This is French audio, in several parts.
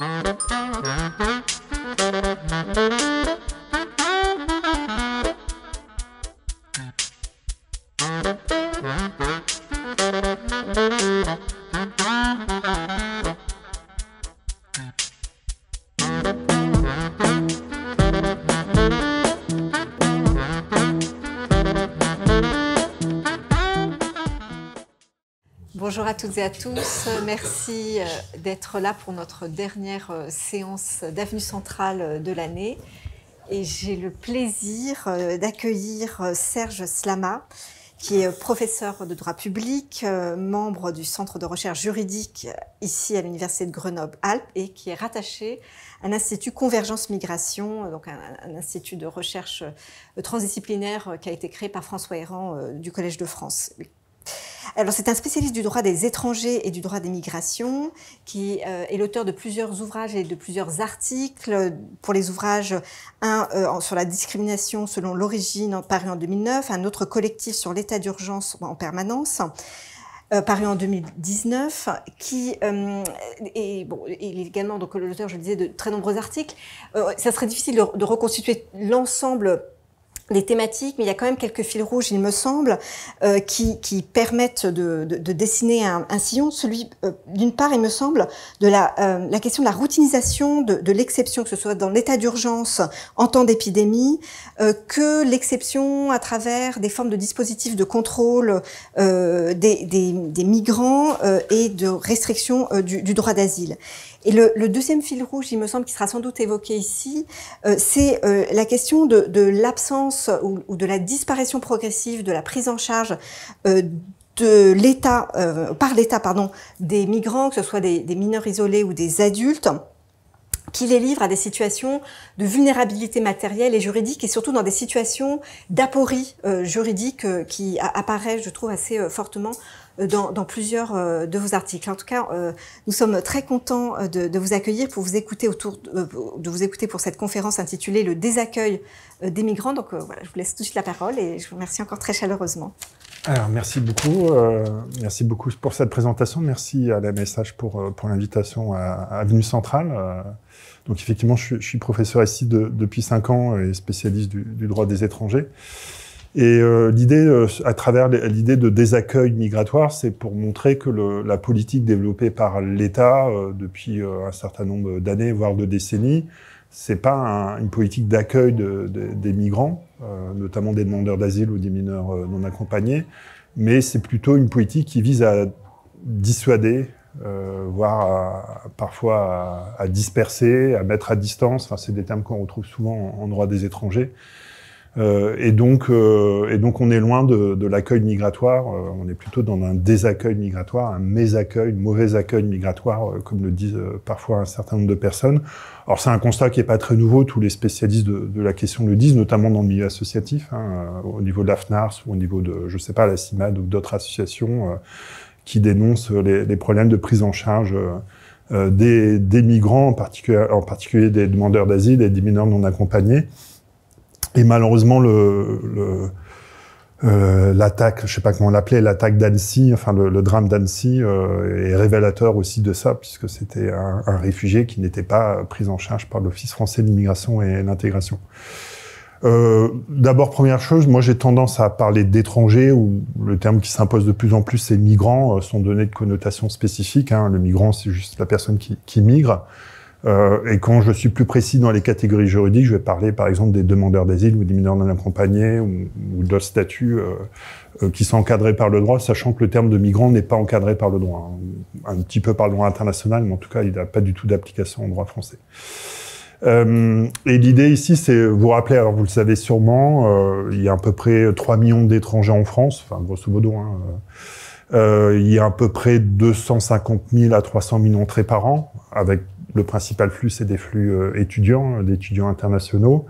Thank you. toutes et à tous. Merci euh, d'être là pour notre dernière euh, séance d'Avenue Centrale euh, de l'année. Et j'ai le plaisir d'accueillir Serge Slama, qui est professeur de droit public, membre du Centre de recherche juridique ici à l'Université de Grenoble-Alpes et qui est rattaché à l'Institut Convergence Migration, donc un, un, institut de recherche transdisciplinaire qui a été créé par François Héran du Collège de France, alors, c'est un spécialiste du droit des étrangers et du droit des migrations qui euh, est l'auteur de plusieurs ouvrages et de plusieurs articles. Pour les ouvrages, un euh, sur la discrimination selon l'origine, paru en 2009, un autre collectif sur l'état d'urgence en permanence. Euh, paru en 2019, qui et bon, il est également donc l'auteur, je le disais, de très nombreux articles. ça serait difficile de reconstituer l'ensemble des thématiques, mais il y a quand même quelques fils rouges, il me semble, euh, qui, permettent de, dessiner un, sillon. Celui, euh, d'une part, il me semble, de la, euh, la question de la routinisation de, l'exception, que ce soit dans l'état d'urgence en temps d'épidémie, que l'exception à travers des formes de dispositifs de contrôle des, migrants et de restriction du, du droit d'asile. Et le, deuxième fil rouge, il me semble, qui sera sans doute évoqué ici, euh, c'est euh, la question de, l'absence ou, de la disparition progressive de la prise en charge euh, de l'État, par l'État, pardon, des migrants, que ce soit des, mineurs isolés ou des adultes qui les livre à des situations de vulnérabilité matérielle et juridique et surtout dans des situations d'aporie juridique qui apparaissent, je trouve, assez fortement euh, dans, plusieurs euh, de vos articles. En tout cas, euh, nous sommes très contents de, vous accueillir pour vous écouter autour de vous écouter pour cette conférence intitulée Le désaccueil des migrants. Donc voilà, je vous laisse tout de suite la parole et je vous remercie encore très chaleureusement. Alors, merci beaucoup. merci beaucoup pour cette présentation. Merci à la MSH pour, pour l'invitation à, Avenue Centrale. donc, effectivement, je, suis professeur ici depuis cinq ans et spécialiste du droit des étrangers. Et euh, l'idée, euh, à travers l'idée de désaccueil migratoire, c'est pour montrer que la politique développée par l'État euh, depuis un certain nombre d'années, voire de décennies, c'est pas une politique d'accueil des migrants, notamment des demandeurs d'asile ou des mineurs non accompagnés, mais c'est plutôt une politique qui vise à dissuader, voire parfois à, disperser, à mettre à distance. Enfin, c'est des termes qu'on retrouve souvent en droit des étrangers. Euh, et, donc, euh, donc, on est loin de, l'accueil migratoire. Euh, on est plutôt dans un désaccueil migratoire, un mésaccueil, mauvais accueil migratoire, comme le disent parfois un certain nombre de personnes. Alors, c'est un constat qui n'est pas très nouveau. Tous les spécialistes de, la question le disent, notamment dans le milieu associatif, hein, au niveau de l'AFNARS ou au niveau de, je sais pas, la CIMAD ou d'autres associations qui dénoncent les, problèmes de prise en charge des, migrants, en particulier, en particulier des demandeurs d'asile et des mineurs non accompagnés. Et malheureusement, le, le euh, l'attaque, je sais pas comment on l'appelait, l'attaque d'Annecy, enfin le, drame d'Annecy euh, est révélateur aussi de ça, puisque c'était un, réfugié qui n'était pas pris en charge par l'Office français de l'immigration et l'intégration. Euh, d'abord, première chose, moi j'ai tendance à parler d'étrangers, où le terme qui s'impose de plus en plus, c'est migrants, sont donnés de connotations spécifiques. Hein. Le migrant, c'est juste la personne qui, qui migre. Euh, et quand je suis plus précis dans les catégories juridiques, je vais parler par exemple des demandeurs d'asile ou des mineurs non accompagnés ou, d'autres statuts euh, euh, qui sont encadrés par le droit, sachant que le terme de migrant n'est pas encadré par le droit. Hein. Un petit peu par le droit international, mais en tout cas, il n'a pas du tout d'application en droit français. et l'idée ici, c'est, vous, vous rappelez, alors vous le savez sûrement, il y a à peu près 3 millions d'étrangers en France, enfin grosso modo, hein, il y a à peu près 250 000 à 300 000 entrées par an, avec le principal flux, c'est des flux euh, étudiants, euh, d'étudiants internationaux.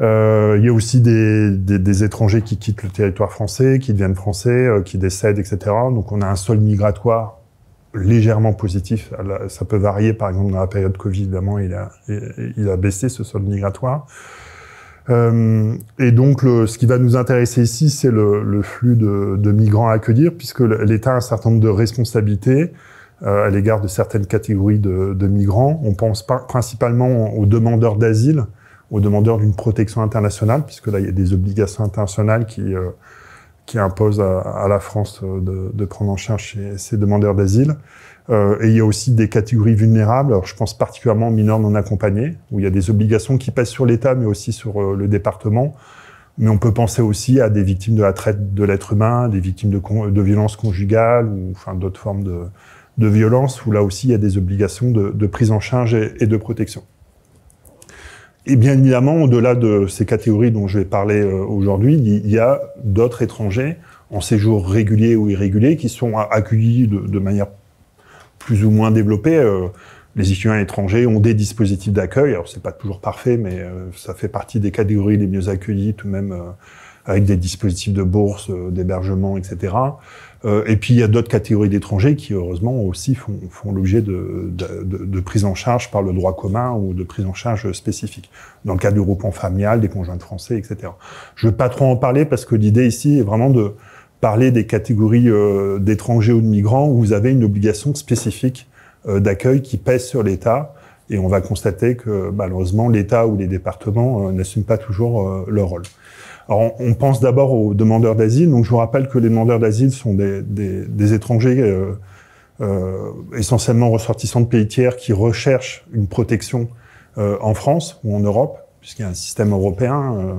Euh, il y a aussi des, étrangers qui quittent le territoire français, qui deviennent français, qui décèdent, etc. Donc on a un sol migratoire légèrement positif. Ça peut varier, par exemple, dans la période Covid, évidemment, il a, baissé ce sol migratoire. et donc, le, ce qui va nous intéresser ici, c'est le, flux de, de, migrants à accueillir, puisque l'État a un certain nombre de responsabilités. Euh, à l'égard de certaines catégories de, de migrants. On pense pas principalement aux demandeurs d'asile, aux demandeurs d'une protection internationale, puisque là, il y a des obligations internationales qui, euh, qui imposent à, la France euh, de, de prendre en charge ces, demandeurs d'asile. Euh, et il y a aussi des catégories vulnérables, alors je pense particulièrement aux mineurs non accompagnés, où il y a des obligations qui passent sur l'État, mais aussi sur le département. Mais on peut penser aussi à des victimes de la traite de l'être humain, des victimes de, de violences conjugales, ou enfin, d'autres formes de, de violence, où là aussi il y a des obligations de, prise en charge et, de protection. Et bien évidemment, au-delà de ces catégories dont je vais parler euh, aujourd'hui, il y a d'autres étrangers en séjour régulier ou irrégulier qui sont accueillis de, manière plus ou moins développée euh, les étudiants étrangers ont des dispositifs d'accueil. Alors c'est pas toujours parfait, mais euh, ça fait partie des catégories les mieux accueillies, tout de même avec des dispositifs de bourse, d'hébergement, etc. Euh, et puis il y a d'autres catégories d'étrangers qui, heureusement, aussi font, l'objet de, de, prise en charge par le droit commun ou de prise en charge spécifique, dans le cas du regroupement familial, des conjoints de français, etc. Je ne vais pas trop en parler parce que l'idée ici est vraiment de parler des catégories euh, d'étrangers ou de migrants où vous avez une obligation spécifique euh, d'accueil qui pèse sur l'État. Et on va constater que malheureusement, l'État ou les départements n'assument pas toujours leur rôle on, pense d'abord aux demandeurs d'asile. Donc, je vous rappelle que les demandeurs d'asile sont des, étrangers euh, euh, essentiellement ressortissants de pays tiers qui recherchent une protection euh, en France ou en Europe, puisqu'il y a un système européen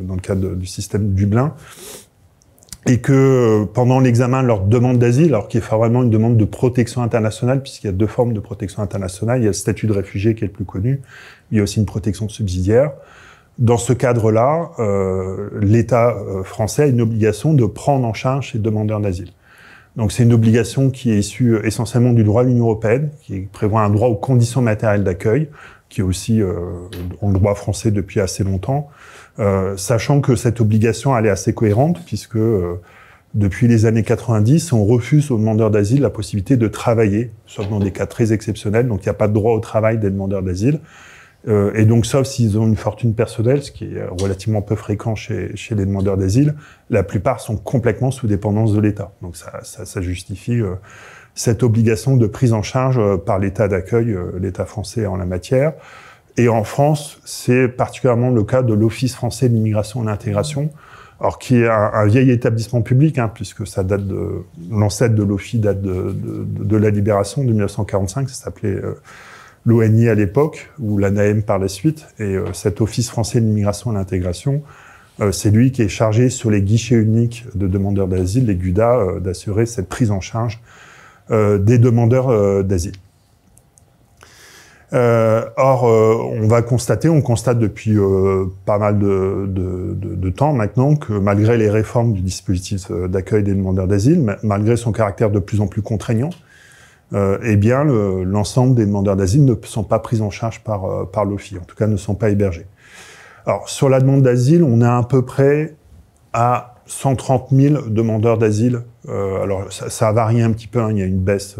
dans le cadre du système Dublin, et que pendant l'examen de leur demande d'asile, alors qu'il y vraiment une demande de protection internationale, puisqu'il y a deux formes de protection internationale, il y a le statut de réfugié qui est le plus connu, il y a aussi une protection subsidiaire. Dans ce cadre-là, euh, l'État euh, français a une obligation de prendre en charge ces demandeurs d'asile. Donc c'est une obligation qui est issue euh, essentiellement du droit de l'Union européenne, qui prévoit un droit aux conditions matérielles d'accueil, qui est aussi euh, en droit français depuis assez longtemps, euh, sachant que cette obligation est assez cohérente puisque depuis les années 90, on refuse aux demandeurs d'asile la possibilité de travailler, sauf dans des cas très exceptionnels. Donc il n'y a pas de droit au travail des demandeurs d'asile. Euh, et donc, sauf s'ils ont une fortune personnelle, ce qui est relativement peu fréquent chez, chez les demandeurs d'asile, la plupart sont complètement sous dépendance de l'État. Donc, ça, ça, ça justifie euh, cette obligation de prise en charge euh, par l'État d'accueil, l'État français en la matière. Et en France, c'est particulièrement le cas de l'Office français de l'immigration et de l'intégration, alors qui est un, vieil établissement public, hein, puisque ça date de l'ancêtre de l'OFI date de, de, de, la Libération de 1945, ça s'appelait l'ONI à l'époque, ou l'ANAEM par la suite, et euh, cet Office français de l'immigration et de l'intégration, euh, c'est lui qui est chargé sur les guichets uniques de demandeurs d'asile, les GUDA, euh, d'assurer cette prise en charge des demandeurs d'asile. or, on va constater, on constate depuis pas mal de, temps maintenant que malgré les réformes du dispositif d'accueil des demandeurs d'asile, malgré son caractère de plus en plus contraignant, euh, eh bien, l'ensemble des demandeurs d'asile ne sont pas pris en charge par, euh, l'OFI, en tout cas ne sont pas hébergés. Alors, sur la demande d'asile, on est à peu près à 130 000 demandeurs d'asile. Euh, alors, ça, a varié un petit peu, hein. il y a une baisse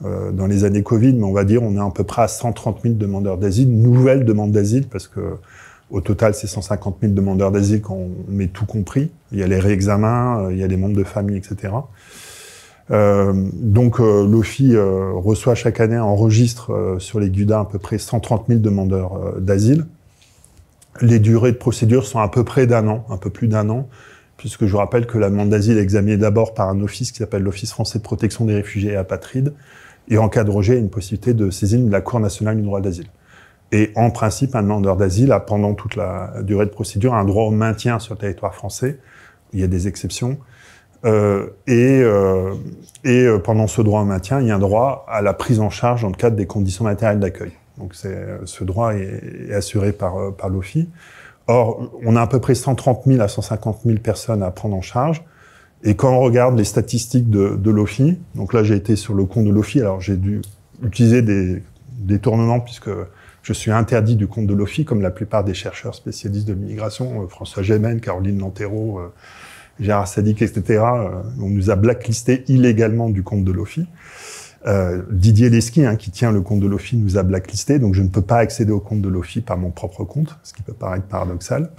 dans les années Covid, mais on va dire on est à peu près à 130 000 demandeurs d'asile, nouvelles demandes d'asile, parce que au total, c'est 150 000 demandeurs d'asile quand on met tout compris. Il y a les réexamens, il y a les membres de famille, etc. Euh, donc euh, l'OFI euh, reçoit chaque année, enregistre euh, sur les GUDA à peu près 130 000 demandeurs d'asile. Les durées de procédure sont à peu près d'un an, un peu plus d'un an, puisque je rappelle que la demande d'asile est examinée d'abord par un office qui s'appelle l'Office français de protection des réfugiés et apatrides, et en cas de rejet, une possibilité de saisine de la Cour nationale du droit d'asile. Et en principe, un demandeur d'asile a pendant toute la durée de procédure un droit au maintien sur le territoire français. Il y a des exceptions euh, et, euh, et euh, pendant ce droit au maintien, il y a un droit à la prise en charge dans le cadre des conditions matérielles d'accueil. Donc ce droit est, assuré par, par l'OFI. Or, on a à peu près 130 000 à 150 000 personnes à prendre en charge. Et quand on regarde les statistiques de, de l'OFI, donc là j'ai été sur le compte de l'OFI, alors j'ai dû utiliser des détournements puisque je suis interdit du compte de l'OFI, comme la plupart des chercheurs spécialistes de l'immigration, François Gémen, Caroline Lantero, Gérard Sadik, etc. Euh, on nous a blacklisté illégalement du compte de l'OFI. Euh, Didier Leski, hein, qui tient le compte de l'OFI, nous a blacklisté, donc je ne peux pas accéder au compte de l'OFI par mon propre compte, ce qui peut paraître paradoxal.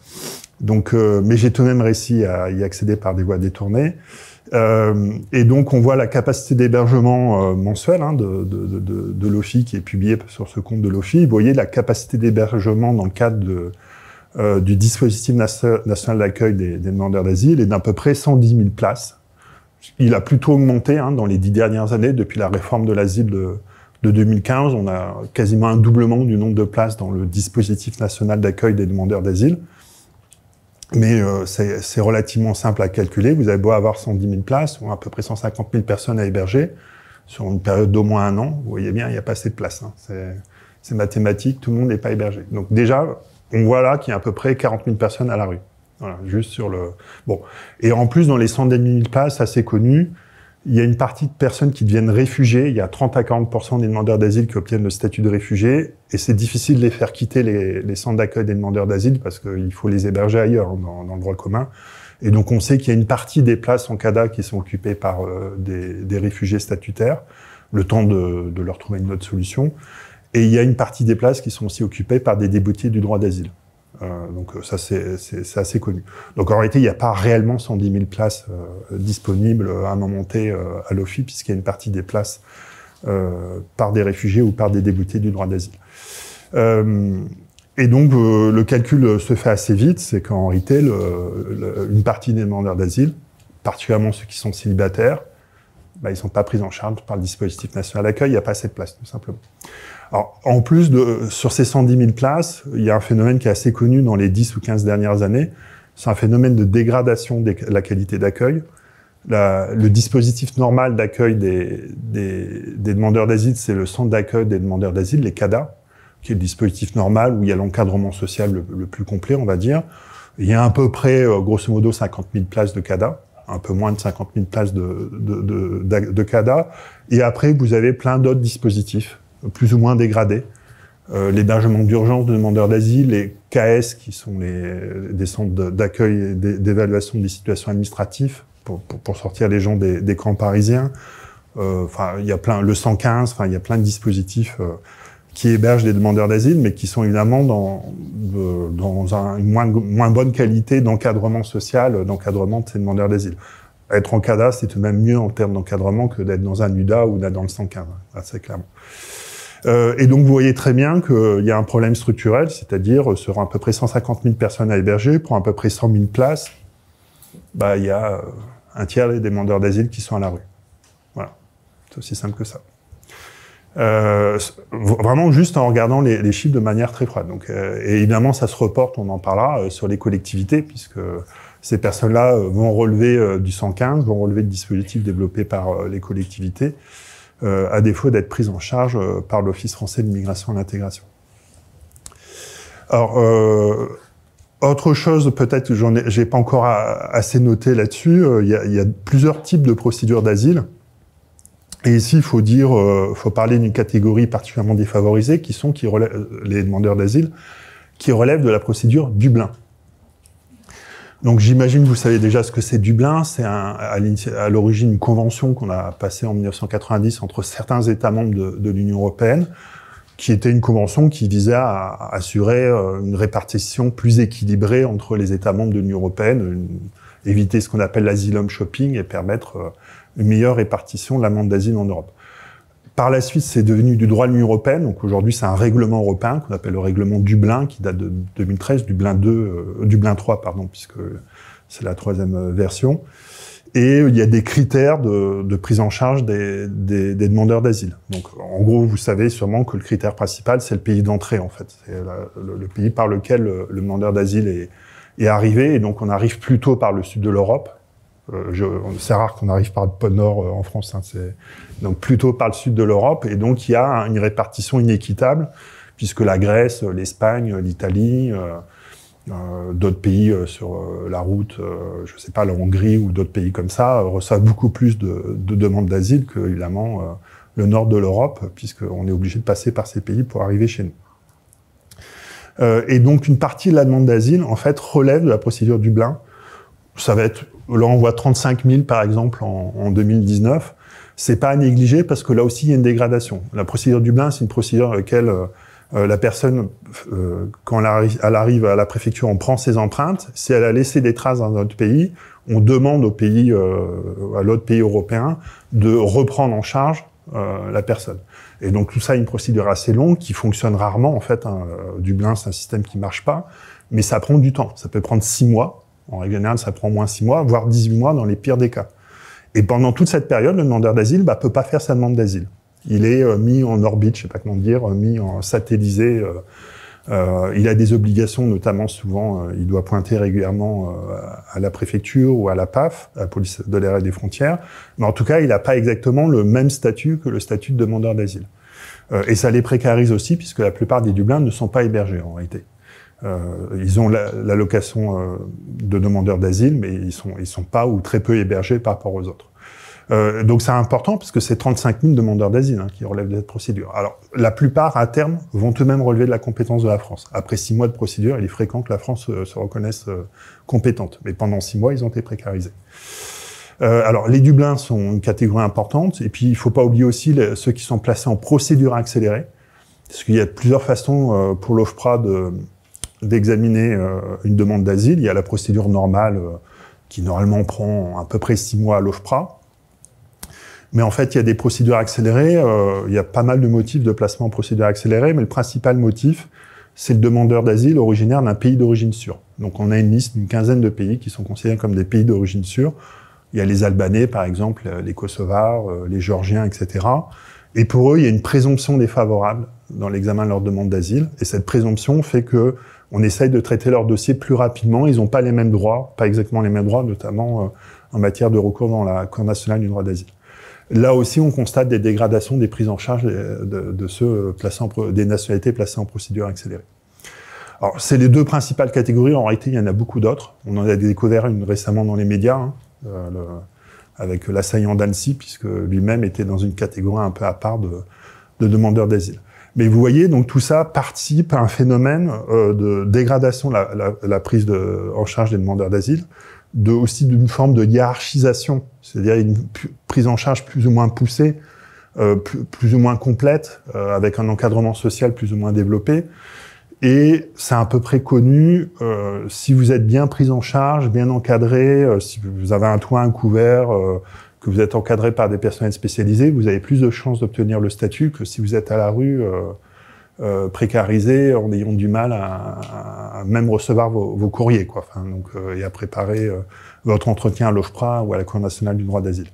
Donc, euh, mais j'ai tout de même réussi à y accéder par des voies détournées. et donc, on voit la capacité d'hébergement mensuelle hein, de, de, de l'OFI qui est publiée sur ce compte de l'OFI. Vous voyez la capacité d'hébergement dans le cadre de, euh, du dispositif national d'accueil des, demandeurs d'asile est d'à peu près 110 000 places. Il a plutôt augmenté hein, dans les dix dernières années, depuis la réforme de l'asile de, 2015. On a quasiment un doublement du nombre de places dans le dispositif national d'accueil des demandeurs d'asile. Mais euh, c'est relativement simple à calculer. Vous avez beau avoir 110 000 places, ou à peu près 150 000 personnes à héberger, sur une période d'au moins un an, vous voyez bien, il n'y a pas assez de places. Hein. C'est mathématique, tout le monde n'est pas hébergé. Donc déjà, on voit là qu'il y a à peu près 40 000 personnes à la rue. Voilà, juste sur le. Bon. Et en plus, dans les 110 de places assez connus, il y a une partie de personnes qui deviennent réfugiées, Il y a 30 à 40 des demandeurs d'asile qui obtiennent le statut de réfugié. Et c'est difficile de les faire quitter les, les centres d'accueil des demandeurs d'asile parce qu'il faut les héberger ailleurs, hein, dans, le droit commun. Et donc, on sait qu'il y a une partie des places en CADA qui sont occupées par euh, des, des, réfugiés statutaires, le temps de, de leur trouver une autre solution. Et il y a une partie des places qui sont aussi occupées par des déboutiers du droit d'asile. Euh, donc euh, ça, c'est assez connu. Donc en réalité, il n'y a pas réellement 110 000 places euh, disponibles à un moment T à l'OFI, puisqu'il y a une partie des places par des réfugiés ou par des déboutés du droit d'asile. et donc le calcul se fait assez vite, c'est qu'en réalité, une partie des demandeurs d'asile, particulièrement ceux qui sont célibataires, bah, ils ne sont pas pris en charge par le dispositif national d'accueil, il n'y a pas assez de places, tout simplement en plus, de, sur ces 110 000 places, il y a un phénomène qui est assez connu dans les 10 ou 15 dernières années. C'est un phénomène de dégradation de la qualité d'accueil. le dispositif normal d'accueil des, demandeurs d'asile, c'est le centre d'accueil des demandeurs d'asile, les CADA, qui est le dispositif normal où il y a l'encadrement social le, plus complet, on va dire. Il y a à peu près, euh, grosso modo, 50 000 places de CADA un peu moins de 50 000 places de CADA. Et après, vous avez plein d'autres dispositifs plus ou moins dégradés. Euh, l'hébergement d'urgence de demandeurs d'asile, les KS, qui sont les, des centres d'accueil et d'évaluation des situations administratives, pour, pour, pour, sortir les gens des, des camps parisiens. Euh, enfin, il y a plein, le 115, enfin, il y a plein de dispositifs euh, qui hébergent des demandeurs d'asile, mais qui sont évidemment dans, dans un, une moins, moins bonne qualité d'encadrement social, d'encadrement de ces demandeurs d'asile. Être en CADA, c'est tout de même mieux en termes d'encadrement que d'être dans un UDA ou d'être dans le 115, hein, assez clairement. Euh, et donc vous voyez très bien qu'il euh, y a un problème structurel, c'est-à-dire euh, sur à peu près 150 000 personnes à héberger, pour à peu près 100 000 places, bah, il y a un tiers des demandeurs d'asile qui sont à la rue. Voilà, c'est aussi simple que ça. vraiment juste en regardant les, chiffres de manière très froide. Donc, et évidemment, ça se reporte, on en parlera, sur les collectivités, puisque ces personnes-là vont relever du 115, vont relever le dispositif développé par les collectivités. Euh, à défaut d'être prise en charge euh, par l'Office français de migration et d'intégration. Alors, euh, autre chose, peut-être, j'en ai, j'ai pas encore assez noté là-dessus. Il y, a, plusieurs types de procédures d'asile. Et ici, il faut dire, faut parler d'une catégorie particulièrement défavorisée, qui sont les demandeurs d'asile, qui relèvent de la procédure Dublin. Donc j'imagine que vous savez déjà ce que c'est Dublin. C'est à l'origine une convention qu'on a passée en 1990 entre certains États membres de, l'Union européenne, qui était une convention qui visait à, assurer euh, une répartition plus équilibrée entre les États membres de l'Union européenne, éviter ce qu'on appelle l'asylum shopping et permettre euh, une meilleure répartition de la demande d'asile en Europe. Par la suite, c'est devenu du droit de l'Union européenne. Donc aujourd'hui, c'est un règlement européen qu'on appelle le règlement Dublin, qui date de 2013, Dublin 2, euh, Dublin 3, pardon, puisque c'est la troisième euh, version. Et il y a des critères de, prise en charge des, demandeurs d'asile. Donc, en gros, vous savez sûrement que le critère principal, c'est le pays d'entrée, en fait. C'est le, pays par lequel euh, le, demandeur d'asile est, est, arrivé. Et donc, on arrive plutôt par le sud de l'Europe. je c'est rare qu'on arrive par le pôle nord en France. Hein. c'est donc plutôt par le sud de l'Europe, et donc il y a une répartition inéquitable, puisque la Grèce, l'Espagne, l'Italie, euh, euh, d'autres pays euh, sur la route, je ne sais pas, la Hongrie ou d'autres pays comme ça, reçoivent beaucoup plus de, demandes d'asile que, évidemment, le nord de l'Europe, puisqu'on est obligé de passer par ces pays pour arriver chez nous et donc, une partie de la demande d'asile, en fait, relève de la procédure Dublin. Ça va être, là, on voit 35 000, par exemple, en, en 2019 c'est pas à négliger parce que là aussi il y a une dégradation. La procédure Dublin, c'est une procédure dans laquelle euh, euh, la personne, euh, quand elle arrive, à la préfecture, on prend ses empreintes. Si elle a laissé des traces dans notre pays, on demande au pays, à l'autre pays européen, de reprendre en charge la personne. Et donc tout ça, une procédure assez longue qui fonctionne rarement en fait. du hein. Dublin, c'est un système qui marche pas, mais ça prend du temps. Ça peut prendre six mois. En règle générale, ça prend moins six mois, voire 18 mois dans les pires des cas. Et pendant toute cette période, le demandeur d'asile ne bah, peut pas faire sa demande d'asile. Il est euh, mis en orbite, je sais pas comment dire, mis en satellisé. Euh, euh il a des obligations, notamment souvent, euh, il doit pointer régulièrement à la préfecture ou à la PAF, à la police de l'air et des frontières. Mais en tout cas, il n'a pas exactement le même statut que le statut de demandeur d'asile. et ça les précarise aussi, puisque la plupart des Dublins ne sont pas hébergés en réalité. Euh, ils ont l'allocation euh, de demandeurs d'asile, mais ils sont, ils sont pas ou très peu hébergés par rapport aux autres. Euh, donc c'est important parce que c'est 35 000 demandeurs d'asile hein, qui relèvent de cette procédure. Alors la plupart à terme vont eux-mêmes relever de la compétence de la France. Après six mois de procédure, il est fréquent que la France euh, se reconnaisse compétente, mais pendant six mois, ils ont été précarisés. alors les Dublin sont une catégorie importante, et puis il faut pas oublier aussi ceux qui sont placés en procédure accélérée, parce qu'il y a plusieurs façons pour l'OFPRA de d'examiner euh, une demande d'asile. Il y a la procédure normale euh, qui normalement prend à peu près six mois à l'OFPRA. Mais en fait, il y a des procédures accélérées. Euh, il y a pas mal de motifs de placement en procédure accélérée, mais le principal motif, c'est le demandeur d'asile originaire d'un pays d'origine sûre. Donc, on a une liste d'une quinzaine de pays qui sont considérés comme des pays d'origine sûre. Il y a les Albanais, par exemple, les Kosovars, les Georgiens, etc. Et pour eux, il y a une présomption défavorable dans l'examen de leur demande d'asile. Et cette présomption fait que on essaye de traiter leurs dossiers plus rapidement. Ils n'ont pas les mêmes droits, pas exactement les mêmes droits, notamment euh, en matière de recours dans la Cour nationale du droit d'asile. Là aussi, on constate des dégradations des prises en charge de, ceux euh, placés en, des nationalités placées en procédure accélérée. Alors, c'est les deux principales catégories. En réalité, il y en a beaucoup d'autres. On en a découvert une récemment dans les médias, hein, euh, avec l'assaillant d'Annecy, puisque lui-même était dans une catégorie un peu à part de, de demandeurs d'asile. Mais vous voyez, donc tout ça participe à un phénomène euh, de dégradation la, la, la, prise de, en charge des demandeurs d'asile, de, aussi d'une forme de hiérarchisation, c'est-à-dire une prise en charge plus ou moins poussée, euh, plus, ou moins complète, euh, avec un encadrement social plus ou moins développé. Et c'est à peu près connu, si vous êtes bien pris en charge, bien encadré, si vous avez un toit, un couvert, que vous êtes encadré par des personnels spécialisés, vous avez plus de chances d'obtenir le statut que si vous êtes à la rue euh, euh précarisé en ayant du mal à, même recevoir vos, courriers, quoi. Enfin, donc euh, et à préparer euh, votre entretien à l'OFPRA ou à la Cour nationale du droit d'asile.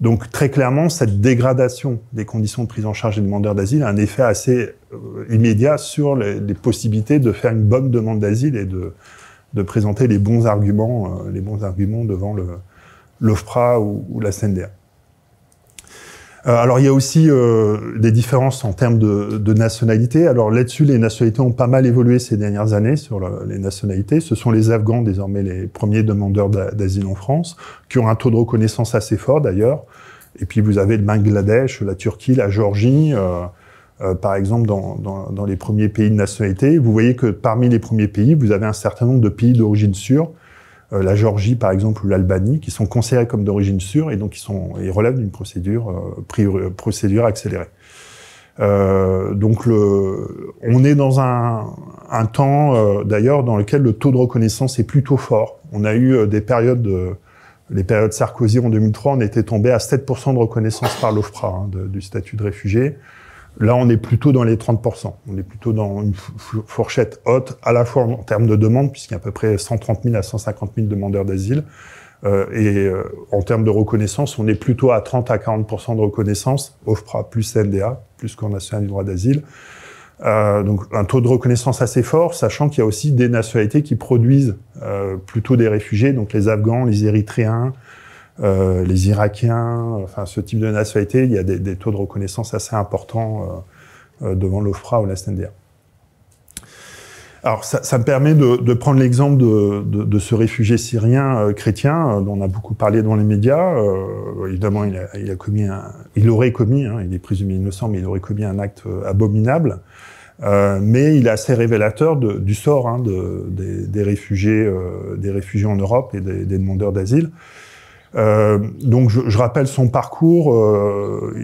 Donc très clairement, cette dégradation des conditions de prise en charge des demandeurs d'asile a un effet assez immédiat sur les, les possibilités de faire une bonne demande d'asile et de, de présenter les bons arguments, les bons arguments devant le, l'OFPRA ou, la CNDA. Euh, alors il y a aussi euh, des différences en termes de, nationalité. Alors là-dessus, les nationalités ont pas mal évolué ces dernières années sur les nationalités. Ce sont les Afghans désormais les premiers demandeurs d'asile en France, qui ont un taux de reconnaissance assez fort d'ailleurs. Et puis vous avez le Bangladesh, la Turquie, la Géorgie. Euh, par exemple, dans, les premiers pays de nationalité, vous voyez que parmi les premiers pays, vous avez un certain nombre de pays d'origine sûre euh, la Géorgie par exemple ou l'Albanie, qui sont considérés comme d'origine sûre et donc qui sont, ils relèvent d'une procédure, euh, procédure accélérée. Euh, donc on est dans un, temps d'ailleurs dans lequel le taux de reconnaissance est plutôt fort. On a eu des périodes, les périodes Sarkozy en 2003, on était tombé à 7% de reconnaissance par l'OFPRA hein, du statut de réfugié. Là, on est plutôt dans les 30%. On est plutôt dans une fourchette haute, à la fois en termes de demande, puisqu'il y a à peu près 130 000 à 150 000 demandeurs d'asile, euh, et euh, en termes de reconnaissance, on est plutôt à 30 à 40% de reconnaissance, OFPRA plus NDA, plus qu'on national du droit d'asile. Euh, donc un taux de reconnaissance assez fort, sachant qu'il y a aussi des nationalités qui produisent plutôt des réfugiés, donc les Afghans, les Érythréens, euh, les Irakiens, enfin ce type de nationalité, il y a des, taux de reconnaissance assez importants euh, euh devant l'OFRA ou la Alors ça, ça me permet de, de prendre l'exemple de, de, de, ce réfugié syrien euh, chrétien dont on a beaucoup parlé dans les médias. évidemment, il, a, il a commis il aurait commis, hein, il est présumé innocent, mais il aurait commis un acte abominable. Euh, mais il est assez révélateur de, du sort hein, de, des, des, réfugiés, des réfugiés en Europe et des, des demandeurs d'asile. Euh, donc je, je, rappelle son parcours. Euh,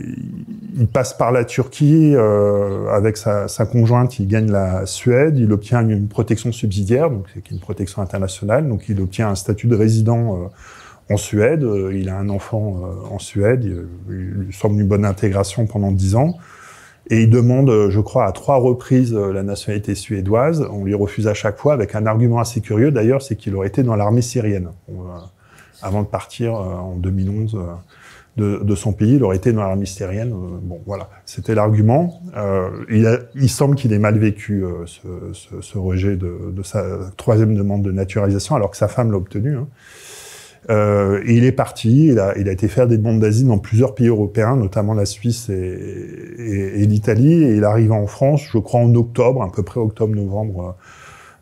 il passe par la Turquie euh, avec sa, sa, conjointe. Il gagne la Suède. Il obtient une protection subsidiaire, donc c'est une protection internationale. Donc il obtient un statut de résident euh, en Suède. Euh, il a un enfant euh, en Suède. Il, il, lui semble une bonne intégration pendant dix ans. Et il demande, je crois, à trois reprises la nationalité suédoise. On lui refuse à chaque fois avec un argument assez curieux d'ailleurs, c'est qu'il aurait été dans l'armée syrienne avant de partir euh, en 2011 euh, de, de, son pays. Il aurait été dans l'armée mystérienne. Euh, bon, voilà, c'était l'argument. Il, il, semble qu'il ait mal vécu ce, ce, ce, rejet de, de, sa troisième demande de naturalisation, alors que sa femme l'a obtenu. Hein. Euh, il est parti, il a, il a été faire des demandes d'asile dans plusieurs pays européens, notamment la Suisse et, et, et l'Italie, et il arrive en France, je crois en octobre, à peu près octobre-novembre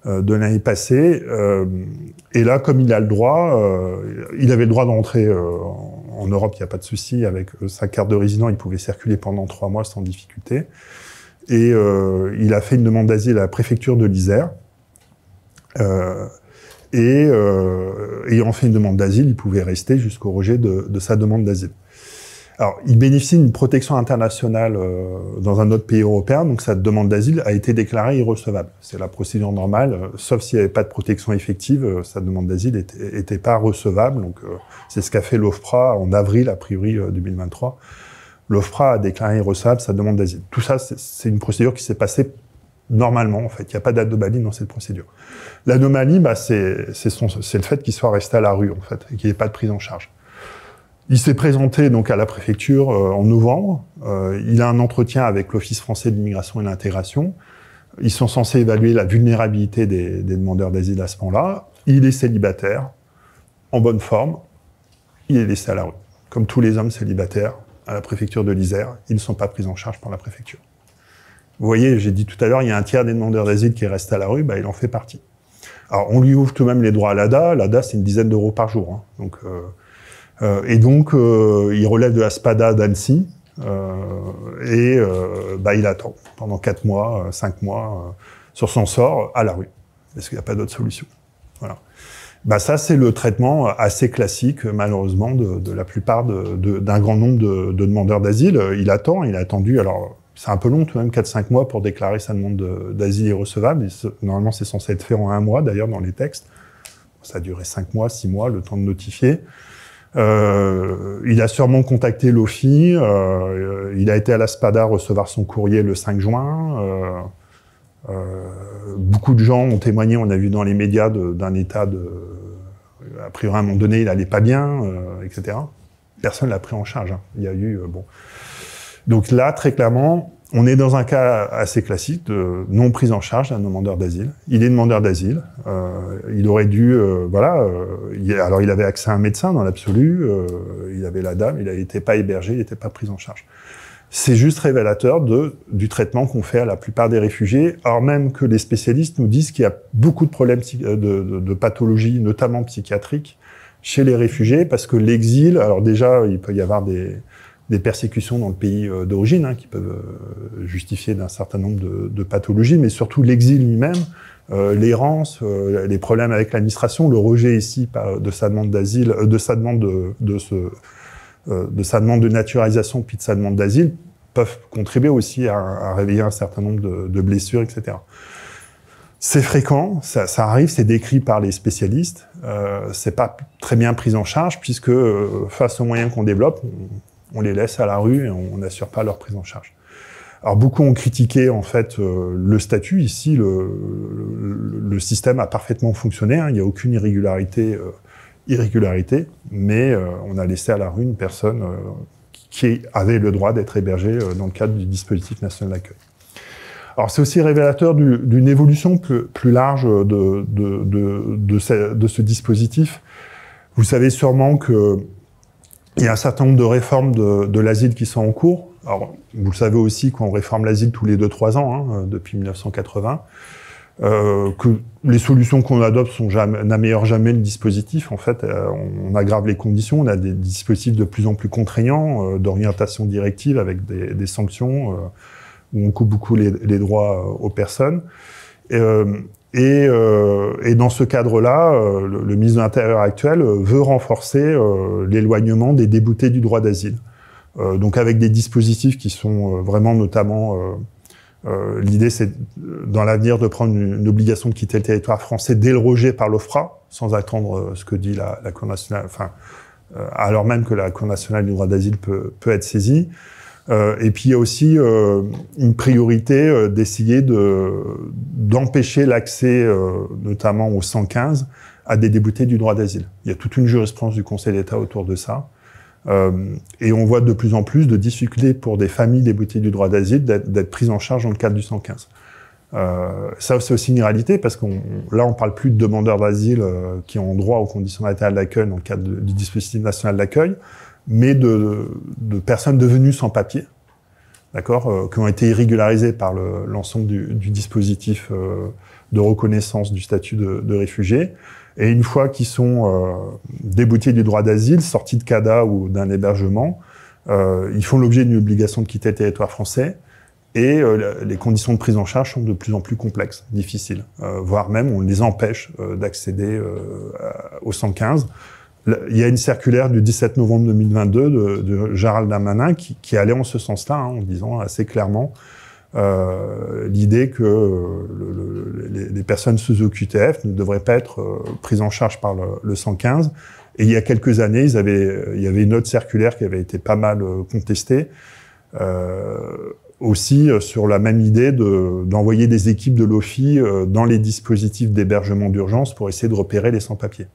euh, de l'année passée. Euh, et là, comme il a le droit, euh, il avait le droit d'entrer en Europe, il n'y a pas de souci. Avec sa carte de résident, il pouvait circuler pendant trois mois sans difficulté. Et il a fait une demande d'asile à la préfecture de l'Isère. et ayant fait une demande d'asile, il pouvait rester jusqu'au rejet de sa demande d'asile. Alors, il bénéficie d'une protection internationale euh, dans un autre pays européen, donc sa demande d'asile a été déclarée irrecevable. C'est la procédure normale, euh, sauf s'il n'y avait pas de protection effective, euh, sa demande d'asile était, pas recevable. Donc, c'est ce qu'a fait l'OFPRA en avril, a priori 2023. L'OFPRA a déclaré irrecevable sa demande d'asile. Tout ça, c'est une procédure qui s'est passée normalement, en fait. Il n'y a pas d'anomalie dans cette procédure. L'anomalie, bah, c'est le fait qu'il soit resté à la rue, en fait, et qu'il n'y ait pas de prise en charge. Il s'est présenté donc à la préfecture euh, en novembre. Euh, il a un entretien avec l'Office français de l'immigration et de l'intégration. Ils sont censés évaluer la vulnérabilité des, demandeurs d'asile à ce moment-là. Il est célibataire, en bonne forme. Il est laissé à la rue. Comme tous les hommes célibataires à la préfecture de l'Isère, ils ne sont pas pris en charge par la préfecture. Vous voyez, j'ai dit tout à l'heure, il y a un tiers des demandeurs d'asile qui restent à la rue, bah, il en fait partie. Alors, on lui ouvre tout de même les droits à l'ADA. L'ADA, c'est une dizaine d'euros par jour. Hein. Donc, euh, euh, et donc, euh, il relève de la Spada d'Annecy. Euh, et bah, il attend pendant 4 mois, 5 mois, sur son sort à la rue. Parce qu'il n'y a pas d'autre solution. Voilà. Bah ça, c'est le traitement assez classique, malheureusement, de, de la plupart d'un grand nombre de, de demandeurs d'asile. Il attend, il a attendu. Alors, c'est un peu long, tout de même, 4-5 mois pour déclarer sa demande d'asile irrecevable. Normalement, c'est censé être fait en un mois, d'ailleurs, dans les textes. Ça a duré 5 mois, 6 mois, le temps de notifier. Euh, il a sûrement contacté Lofi. Euh, il a été à la Spada recevoir son courrier le 5 juin. Euh, euh, beaucoup de gens ont témoigné, on a vu dans les médias, d'un état de... A priori, à un moment donné, il n'allait pas bien, euh, etc. Personne l'a pris en charge. Hein. Il y a eu... Euh, bon. Donc là, très clairement, on est dans un cas assez classique de non prise en charge d'un demandeur d'asile. Il est demandeur d'asile. Euh, il aurait dû, euh, voilà. Euh, il, alors il avait accès à un médecin dans l'absolu. il avait la dame. Il n'était pas hébergé. Il n'était pas pris en charge. C'est juste révélateur de, du traitement qu'on fait à la plupart des réfugiés, or même que les spécialistes nous disent qu'il y a beaucoup de problèmes de, de, de pathologies, notamment psychiatriques, chez les réfugiés, parce que l'exil. Alors déjà, il peut y avoir des des persécutions dans le pays euh, d'origine, hein, qui peuvent euh, justifier d'un certain nombre de, de, pathologies, mais surtout l'exil lui-même, euh, l'errance, les problèmes avec l'administration, le rejet ici par, de sa demande d'asile, de sa demande de, de, ce, de, sa demande de naturalisation puis de sa demande d'asile peuvent contribuer aussi à, à, réveiller un certain nombre de, de blessures, etc. C'est fréquent, ça, ça arrive, c'est décrit par les spécialistes. Euh, c'est pas très bien pris en charge puisque face aux moyens qu'on développe, on les laisse à la rue et on n'assure pas leur prise en charge. Alors beaucoup ont critiqué en fait euh, le statut. Ici, le, le, système a parfaitement fonctionné. Hein. Il n'y a aucune irrégularité, euh, irrégularité. Mais euh, on a laissé à la rue une personne qui avait le droit d'être hébergée dans le cadre du dispositif national d'accueil. Alors c'est aussi révélateur d'une évolution plus, plus, large de, de, de, ce, de ce dispositif. Vous savez sûrement que il y a un certain nombre de réformes de, l'asile qui sont en cours. Alors, vous le savez aussi qu'on réforme l'asile tous les 2-3 ans, hein, depuis 1980. Euh, que les solutions qu'on adopte sont jamais, n'améliorent jamais le dispositif. En fait, euh, on, aggrave les conditions. On a des dispositifs de plus en plus contraignants euh, d'orientation directive avec des, sanctions où on coupe beaucoup les, les droits aux personnes. Et, et, euh, et, dans ce cadre-là, euh, le, le, ministre de l'Intérieur actuel euh, veut renforcer euh, l'éloignement des déboutés du droit d'asile. donc avec des dispositifs qui sont vraiment notamment... L'idée, c'est dans l'avenir de prendre une, obligation de quitter le territoire français dès le rejet par l'OFRA, sans attendre ce que dit la, la Cour nationale, enfin, alors même que la Cour nationale du droit d'asile peut, peut, être saisie. Euh, et puis il y a aussi euh, une priorité euh, d'essayer d'empêcher l'accès, notamment au 115, à des déboutés du droit d'asile. Il y a toute une jurisprudence du Conseil d'État autour de ça. Euh, et on voit de plus en plus de difficultés pour des familles déboutées du droit d'asile d'être prises en charge dans le cadre du 115. Euh, ça, c'est aussi une réalité parce qu'on là, on parle plus de demandeurs d'asile qui ont droit aux conditions matérielles d'accueil dans le cadre du dispositif national d'accueil mais de, personnes devenues sans papier, d'accord, euh, qui ont été irrégularisées par l'ensemble du, dispositif euh, de reconnaissance du statut de, réfugié. Et une fois qu'ils sont euh, déboutés du droit d'asile, sortis de CADA ou d'un hébergement, ils font l'objet d'une obligation de quitter le territoire français. Et les conditions de prise en charge sont de plus en plus complexes, difficiles, voire même on les empêche d'accéder au 115 il y a une circulaire du 17 novembre 2022 de, de Gérald Damanin qui, allait en ce sens-là, hein, en disant assez clairement euh, l'idée que euh, les, personnes sous OQTF ne devraient pas être euh, prises en charge par le, 115. Et il y a quelques années, ils avaient, il y avait une autre circulaire qui avait été pas mal contestée, aussi sur la même idée d'envoyer des équipes de l'OFI dans les dispositifs d'hébergement d'urgence pour essayer de repérer les sans-papiers.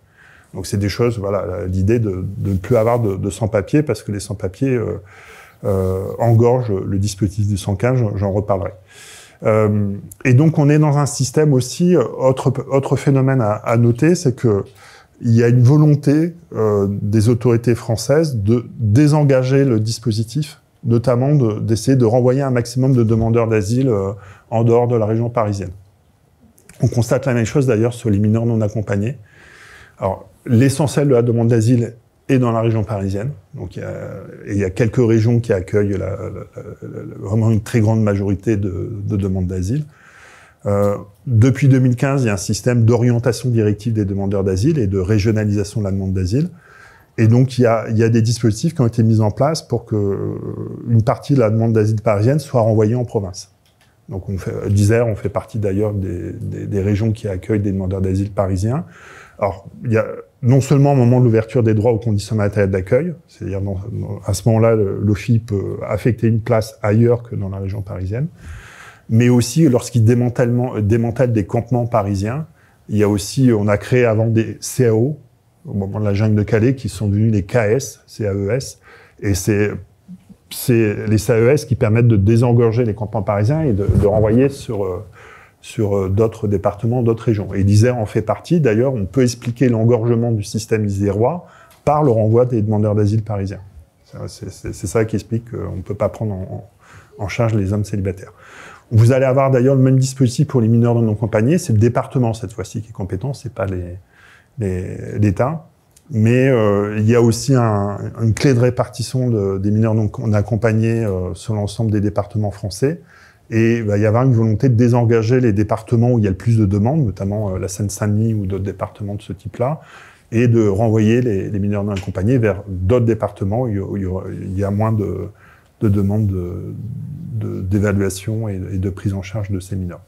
Donc c'est des choses, voilà, l'idée de, ne plus avoir de, sans-papiers parce que les sans-papiers euh, euh, engorgent le dispositif du 115, j'en reparlerai. Euh, et donc on est dans un système aussi, autre, autre phénomène à, noter, c'est que il y a une volonté des autorités françaises de désengager le dispositif, notamment d'essayer de, de, renvoyer un maximum de demandeurs d'asile en dehors de la région parisienne. On constate la même chose d'ailleurs sur les mineurs non accompagnés. Alors, l'essentiel de la demande d'asile est dans la région parisienne. Donc il y a, il y a quelques régions qui accueillent la, vraiment une très grande majorité de, de demandes d'asile. Euh, depuis 2015, il y a un système d'orientation directive des demandeurs d'asile et de régionalisation de la demande d'asile. Et donc, il y, a, il y a des dispositifs qui ont été mis en place pour que euh, une partie de la demande d'asile parisienne soit renvoyée en province. Donc, on fait, on fait partie d'ailleurs des, des, des régions qui accueillent des demandeurs d'asile parisiens. Alors, il y a non seulement au moment de l'ouverture des droits aux conditions matérielles d'accueil, c'est-à-dire à ce moment-là, l'OFI peut affecter une place ailleurs que dans la région parisienne, mais aussi lorsqu'il euh, démantèle des campements parisiens, il y a aussi, on a créé avant des CAO, au moment de la jungle de Calais, qui sont devenus les KS, CAES, et c'est c'est les CAES qui permettent de désengorger les campements parisiens et de renvoyer sur euh, sur euh, d'autres départements, d'autres régions. Et l'Isère en fait partie. D'ailleurs, on peut expliquer l'engorgement du système isérois par le renvoi des demandeurs d'asile parisiens. C'est ça qui explique qu'on ne peut pas prendre en, charge les hommes célibataires. Vous allez avoir d'ailleurs le même dispositif pour les mineurs non accompagnés. C'est le département cette fois-ci qui est compétent, c'est pas l'État. Mais euh, il y a aussi un, une clé de répartition des mineurs non accompagnés euh, sur l'ensemble des départements français. Et bah, il va y avoir une volonté de désengager les départements où il y a le plus de demandes, notamment euh, la Seine-Saint-Denis ou d'autres départements de ce type-là, et de renvoyer les, mineurs non accompagnés vers d'autres départements où il y a moins de, demandes d'évaluation et, de prise en charge de ces mineurs.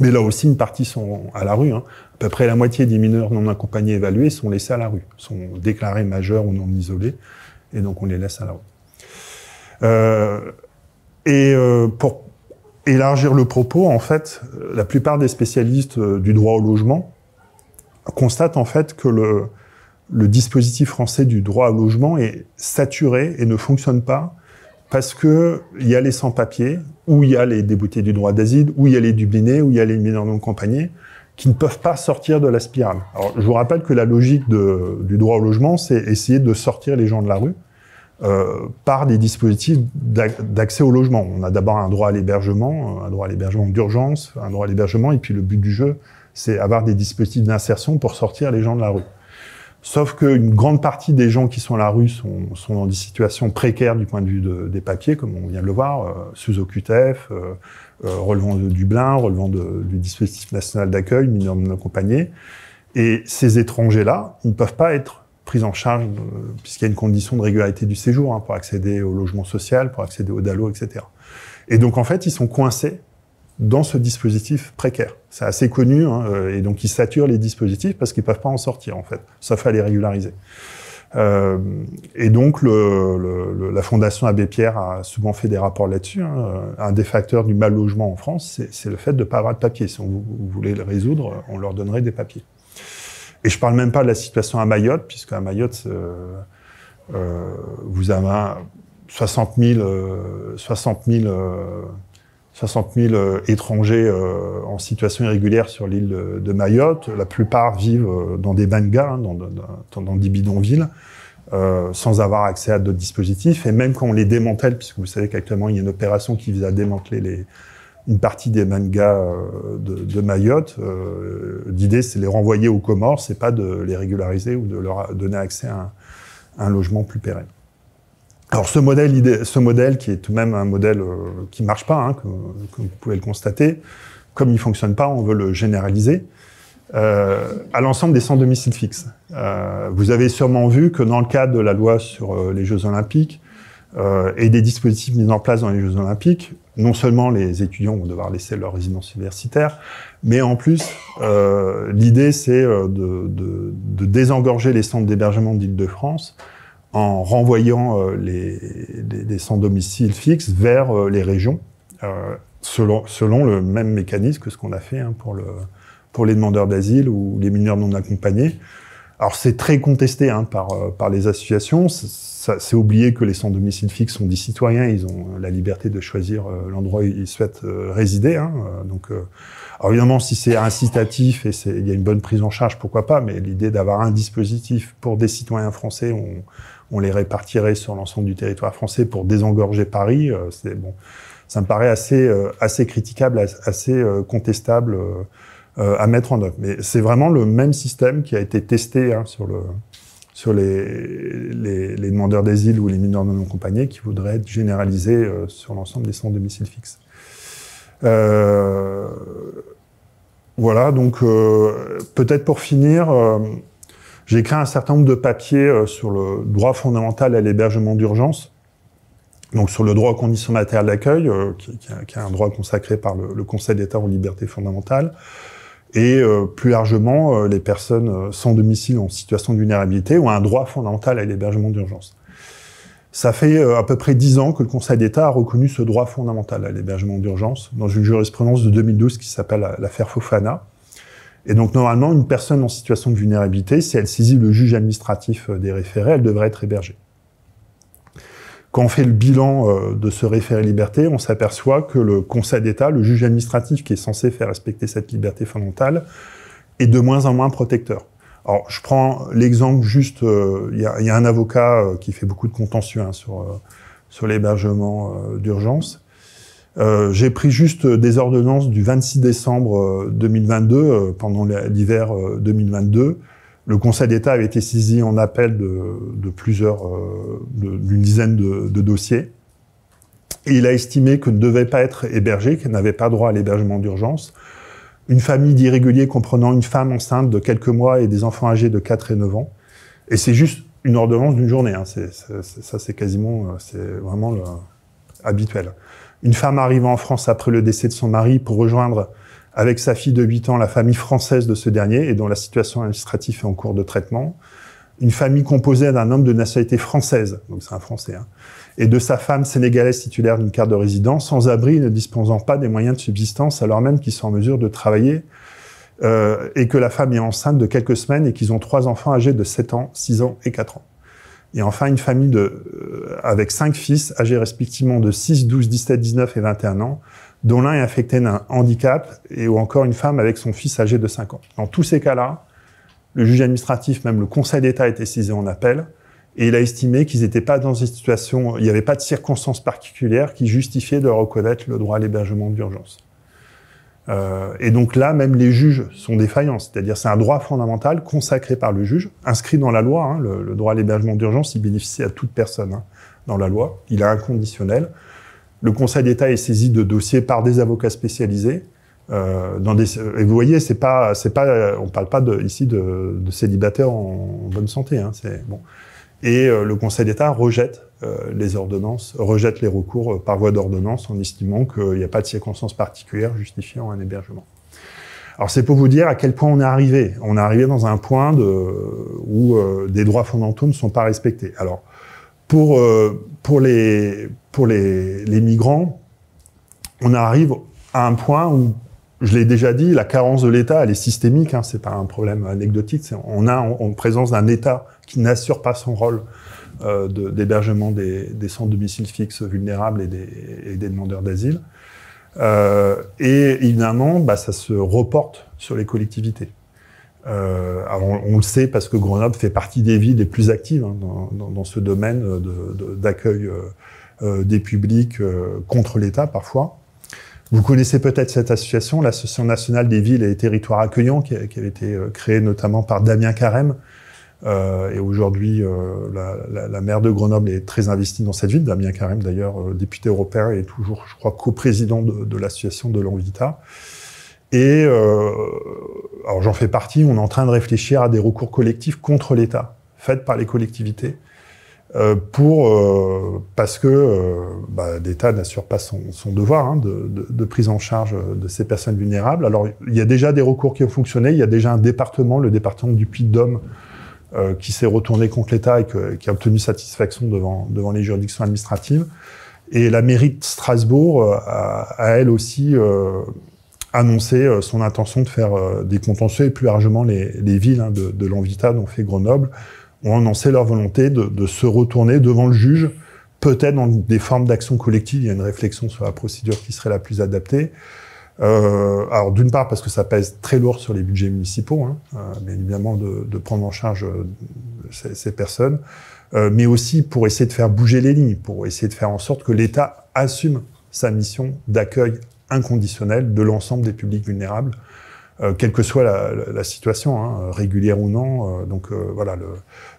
Mais là aussi, une partie sont à la rue. Hein. À peu près la moitié des mineurs non accompagnés évalués sont laissés à la rue, sont déclarés majeurs ou non isolés, et donc on les laisse à la rue. Euh, et euh, pour élargir le propos, en fait, la plupart des spécialistes euh, du droit au logement constatent en fait que le, dispositif français du droit au logement est saturé et ne fonctionne pas parce que y a les sans-papiers, ou il y a les déboutés du droit d'asile, ou il y a les dublinés, ou il y a les mineurs non accompagnés, qui ne peuvent pas sortir de la spirale. Alors, je vous rappelle que la logique du droit au logement, c'est essayer de sortir les gens de la rue. Euh, par des dispositifs d'accès au logement. On a d'abord un droit à l'hébergement, euh, un droit à l'hébergement d'urgence, un droit à l'hébergement, et puis le but du jeu, c'est avoir des dispositifs d'insertion pour sortir les gens de la rue. Sauf qu'une grande partie des gens qui sont à la rue sont, sont dans des situations précaires du point de vue de, des papiers, comme on vient de le voir, euh, sous OQTF, euh, relevant de Dublin, relevant du dispositif national d'accueil, mineurs non accompagnés. Et ces étrangers-là, ils ne peuvent pas être prise en charge, euh, puisqu'il y a une condition de régularité du séjour hein, pour accéder au logement social, pour accéder au DALO, etc. Et donc, en fait, ils sont coincés dans ce dispositif précaire. C'est assez connu, hein, euh, et donc ils saturent les dispositifs parce qu'ils ne peuvent pas en sortir, en fait, sauf à les régulariser. Euh, et donc, la Fondation Abbé Pierre a souvent fait des rapports là-dessus. Hein. Un des facteurs du mal logement en France, c'est le fait de ne pas avoir de papier. Si on, voulait vous voulez le résoudre, on leur donnerait des papiers. Et je parle même pas de la situation à Mayotte, puisque à Mayotte, euh, euh, vous avez 60 000, 60 000, 60 étrangers euh, en situation irrégulière sur l'île de, Mayotte. La plupart vivent dans des bangas, hein, dans, dans, des bidonvilles, sans avoir accès à d'autres dispositifs. Et même quand on les démantèle, puisque vous savez qu'actuellement il y a une opération qui vise à démanteler les, une partie des mangas euh, de, Mayotte. Euh, l'idée, c'est les renvoyer aux Comores, c'est pas de les régulariser ou de leur donner accès à un, logement plus pérenne. Alors ce modèle, ce modèle qui est tout de même un modèle euh, qui marche pas, hein, comme, vous pouvez le constater, comme il fonctionne pas, on veut le généraliser à l'ensemble des sans domiciles fixes vous avez sûrement vu que dans le cadre de la loi sur les Jeux Olympiques, et des dispositifs mis en place dans les Jeux Olympiques, non seulement les étudiants vont devoir laisser leur résidence universitaire, mais en plus, euh, l'idée, c'est euh, de, désengorger les centres d'hébergement d'Île-de-France en renvoyant euh, les, centres domiciles sans domicile vers les régions, selon, le même mécanisme que ce qu'on a fait hein, pour les demandeurs d'asile ou les mineurs non accompagnés. Alors c'est très contesté hein, par, euh, par les associations. C'est oublié que les sans domicile fixe sont des citoyens, ils ont euh, la liberté de choisir euh, l'endroit où ils souhaitent résider. Hein. donc, alors évidemment, si c'est incitatif et il y a une bonne prise en charge, pourquoi pas. Mais l'idée d'avoir un dispositif pour des citoyens français, on, on les répartirait sur l'ensemble du territoire français pour désengorger Paris. c'est bon, ça me paraît assez assez critiquable, assez contestable. Euh, à mettre en œuvre. Mais c'est vraiment le même système qui a été testé hein, sur, le, sur les, les, demandeurs d'asile ou les mineurs non accompagnés qui voudraient être généralisés euh, sur l'ensemble des de domicile fixe. Euh, voilà, donc peut-être pour finir, j'ai écrit un certain nombre de papiers sur le droit fondamental à l'hébergement d'urgence, donc sur le droit aux conditions matérielles d'accueil, qui, qui, est un droit consacré par le, le Conseil d'État aux libertés fondamentales. Et euh, plus largement, euh, les personnes euh, sans domicile en situation de vulnérabilité ont un droit fondamental à l'hébergement d'urgence. Ça fait à peu près dix ans que le Conseil d'État a reconnu ce droit fondamental à l'hébergement d'urgence dans une jurisprudence de 2012 qui s'appelle l'affaire Fofana. Et donc normalement, une personne en situation de vulnérabilité, si elle saisit le juge administratif des référés, elle devrait être hébergée. Quand on fait le bilan euh, de ce référé liberté, on s'aperçoit que le Conseil d'État, le juge administratif qui est censé faire respecter cette liberté fondamentale, est de moins en moins protecteur. Alors, je prends l'exemple juste, euh, il y, a un avocat euh, qui fait beaucoup de contentieux hein, sur, sur l'hébergement d'urgence. J'ai pris juste des ordonnances du 26 décembre 2022, pendant l'hiver 2022, le Conseil d'État avait été saisi en appel de, plusieurs, euh, d'une dizaine de, dossiers. Et il a estimé que ne devait pas être hébergé, qu'elle n'avait pas droit à l'hébergement d'urgence, une famille d'irréguliers comprenant une femme enceinte de quelques mois et des enfants âgés de 4 et 9 ans. Et c'est juste une ordonnance d'une journée. Hein. ça, c'est quasiment, euh, c'est vraiment habituel. Une femme arrivant en France après le décès de son mari pour rejoindre avec sa fille de 8 ans, la famille française de ce dernier, et dont la situation administrative est en cours de traitement. Une famille composée d'un homme de nationalité française, donc c'est un Français, hein, et de sa femme sénégalaise titulaire d'une carte de résidence, sans abri, ne disposant pas des moyens de subsistance, alors même qu'ils sont en mesure de travailler, euh, et que la femme est enceinte de quelques semaines, et qu'ils ont trois enfants âgés de 7 ans, 6 ans et 4 ans. Et enfin, une famille de, euh, avec cinq fils, âgés respectivement de 6, 12, 17, 19 et 21 ans, dont l'un est affecté d'un handicap et ou encore une femme avec son fils âgé de 5 ans. Dans tous ces cas-là, le juge administratif, même le Conseil d'État, a été saisi en appel et il a estimé qu'ils n'étaient pas dans une situation, il n'y avait pas de circonstances particulières qui justifiaient de reconnaître le droit à l'hébergement d'urgence. Euh, et donc là, même les juges sont défaillants, c'est-à-dire c'est un droit fondamental consacré par le juge, inscrit dans la loi. Hein, le, droit à l'hébergement d'urgence, il bénéficie à toute personne hein, dans la loi, il est inconditionnel. Le Conseil d'État est saisi de dossiers par des avocats spécialisés. Euh, dans des, et vous voyez, c'est pas, c'est pas, on parle pas de, ici de, de célibataires en, bonne santé. Hein, c'est bon. Et euh, le Conseil d'État rejette euh, les ordonnances, rejette les recours euh, par voie d'ordonnance en estimant qu'il n'y a pas de circonstances particulières justifiant un hébergement. Alors c'est pour vous dire à quel point on est arrivé. On est arrivé dans un point de, où des droits fondamentaux ne sont pas respectés. Alors pour, euh, pour, les, pour les, migrants, on arrive à un point où, je l'ai déjà dit, la carence de l'État, elle est systémique, hein, c'est pas un problème anecdotique, on a en, présence d'un État qui n'assure pas son rôle euh, d'hébergement des, centres sans domicile fixe vulnérables et des, demandeurs d'asile. Euh, et évidemment, bah, ça se reporte sur les collectivités. Euh, on, le sait parce que Grenoble fait partie des villes les plus actives hein, dans, ce domaine d'accueil euh, euh, des publics contre l'État parfois. Vous connaissez peut-être cette association, l'Association nationale des villes et territoires accueillants, qui, qui avait été créée notamment par Damien Carême. et aujourd'hui, la, la, maire de Grenoble est très investie dans cette ville. Damien Carême, d'ailleurs, député européen, est toujours, je crois, coprésident de, de l'association de l'Envita. Et euh, alors j'en fais partie, on est en train de réfléchir à des recours collectifs contre l'État, faits par les collectivités, euh, pour euh, parce que euh, bah, l'État n'assure pas son, devoir hein, de, prise en charge de ces personnes vulnérables. Alors il y a déjà des recours qui ont fonctionné, il y a déjà un département, le département du Puy-de-Dôme, qui s'est retourné contre l'État et qui a obtenu satisfaction devant, devant les juridictions administratives. Et la mairie de Strasbourg a elle aussi annoncé euh, son intention de faire euh, des contentieux et plus largement les, les villes hein, de, de l'Envita, dont fait Grenoble, ont annoncé leur volonté de, se retourner devant le juge, peut-être dans des formes d'action collective. Il y a une réflexion sur la procédure qui serait la plus adaptée. Euh, alors d'une part parce que ça pèse très lourd sur les budgets municipaux, hein, bien évidemment de, prendre en charge ces, ces, personnes, mais aussi pour essayer de faire bouger les lignes, pour essayer de faire en sorte que l'État assume sa mission d'accueil inconditionnel de l'ensemble des publics vulnérables, euh, quelle que soit la, situation, hein, euh, régulière ou non. Euh, donc voilà. Le,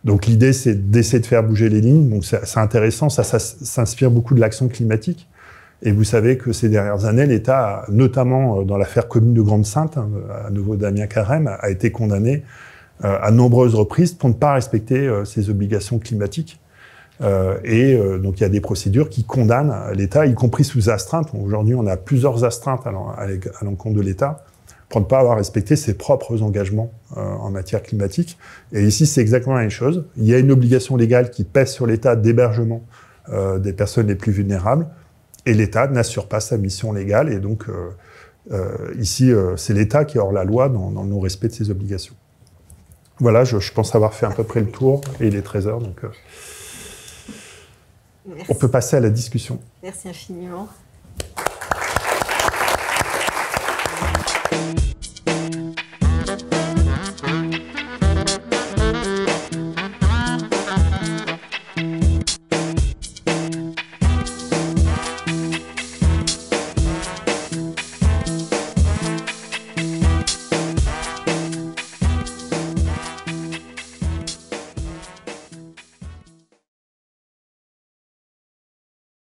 donc l'idée, c'est d'essayer de faire bouger les lignes. Donc c'est intéressant. Ça, s'inspire beaucoup de l'action climatique. Et vous savez que ces dernières années, l'État, notamment dans l'affaire commune de Grande-Sainte, hein, à nouveau Damien Carême, a été condamné à nombreuses reprises pour ne pas respecter ses obligations climatiques. Euh, et euh, donc il y a des procédures qui condamnent l'État, y compris sous astreinte. Aujourd'hui, on a plusieurs astreintes à l'encontre de l'État pour ne pas avoir respecté ses propres engagements euh, en matière climatique. Et ici, c'est exactement la même chose. Il y a une obligation légale qui pèse sur l'État d'hébergement des personnes les plus vulnérables, et l'État n'assure pas sa mission légale. Et donc ici, c'est l'État qui est hors la loi dans, le non-respect de ses obligations. Voilà, je, pense avoir fait à peu près le tour, et il est 13h, donc... On peut passer à la discussion. Merci infiniment.